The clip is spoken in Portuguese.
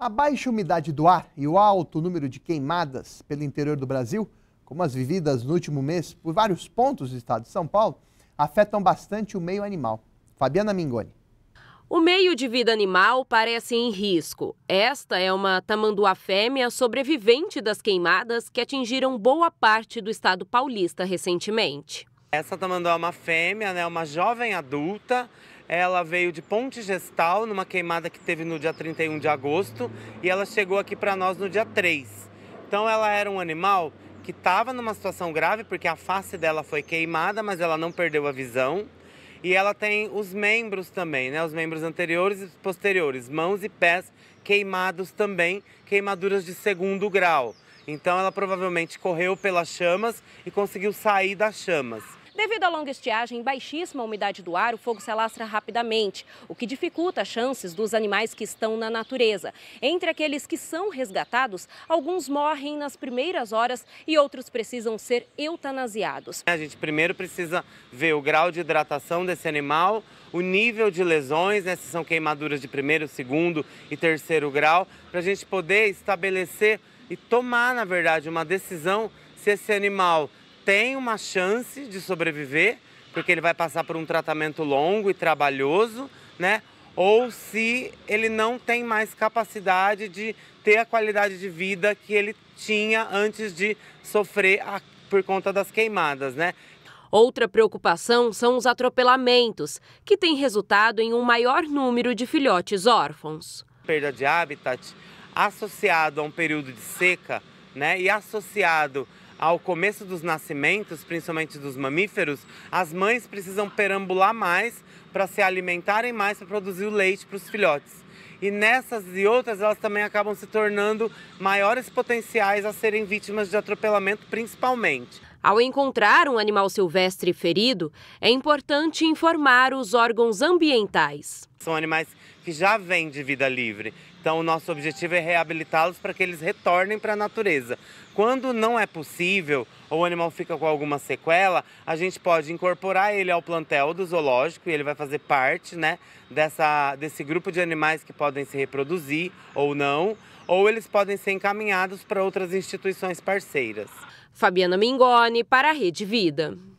A baixa umidade do ar e o alto número de queimadas pelo interior do Brasil, como as vividas no último mês por vários pontos do estado de São Paulo, afetam bastante o meio animal. Fabiana Mingoni. O meio de vida animal parece em risco. Esta é uma tamanduá fêmea sobrevivente das queimadas que atingiram boa parte do estado paulista recentemente. Essa tamanduá é uma fêmea, né, uma jovem adulta, ela veio de Ponte Gestal, numa queimada que teve no dia 31 de agosto, e ela chegou aqui para nós no dia 3. Então ela era um animal que estava numa situação grave, porque a face dela foi queimada, mas ela não perdeu a visão. E ela tem os membros também, né? Os membros anteriores e posteriores, mãos e pés queimados também, queimaduras de segundo grau. Então ela provavelmente correu pelas chamas e conseguiu sair das chamas. Devido à longa estiagem e baixíssima umidade do ar, o fogo se alastra rapidamente, o que dificulta as chances dos animais que estão na natureza. Entre aqueles que são resgatados, alguns morrem nas primeiras horas e outros precisam ser eutanasiados. A gente primeiro precisa ver o grau de hidratação desse animal, o nível de lesões, né, se são queimaduras de primeiro, segundo e terceiro grau, para a gente poder estabelecer e tomar, na verdade, uma decisão se esse animal tem uma chance de sobreviver, porque ele vai passar por um tratamento longo e trabalhoso, né? Ou se ele não tem mais capacidade de ter a qualidade de vida que ele tinha antes de sofrer a, por conta das queimadas, né? Outra preocupação são os atropelamentos, que têm resultado em um maior número de filhotes órfãos. Perda de habitat associado a um período de seca, né? E associado ao começo dos nascimentos, principalmente dos mamíferos, as mães precisam perambular mais para se alimentarem mais para produzir o leite para os filhotes. E nessas e outras, elas também acabam se tornando maiores potenciais a serem vítimas de atropelamento, principalmente. Ao encontrar um animal silvestre ferido, é importante informar os órgãos ambientais. São animais que já vêm de vida livre, então o nosso objetivo é reabilitá-los para que eles retornem para a natureza. Quando não é possível ou o animal fica com alguma sequela, a gente pode incorporar ele ao plantel do zoológico e ele vai fazer parte né, dessa, desse grupo de animais que podem se reproduzir ou não, ou eles podem ser encaminhados para outras instituições parceiras. Fabiana Mingoni, para a Rede Vida.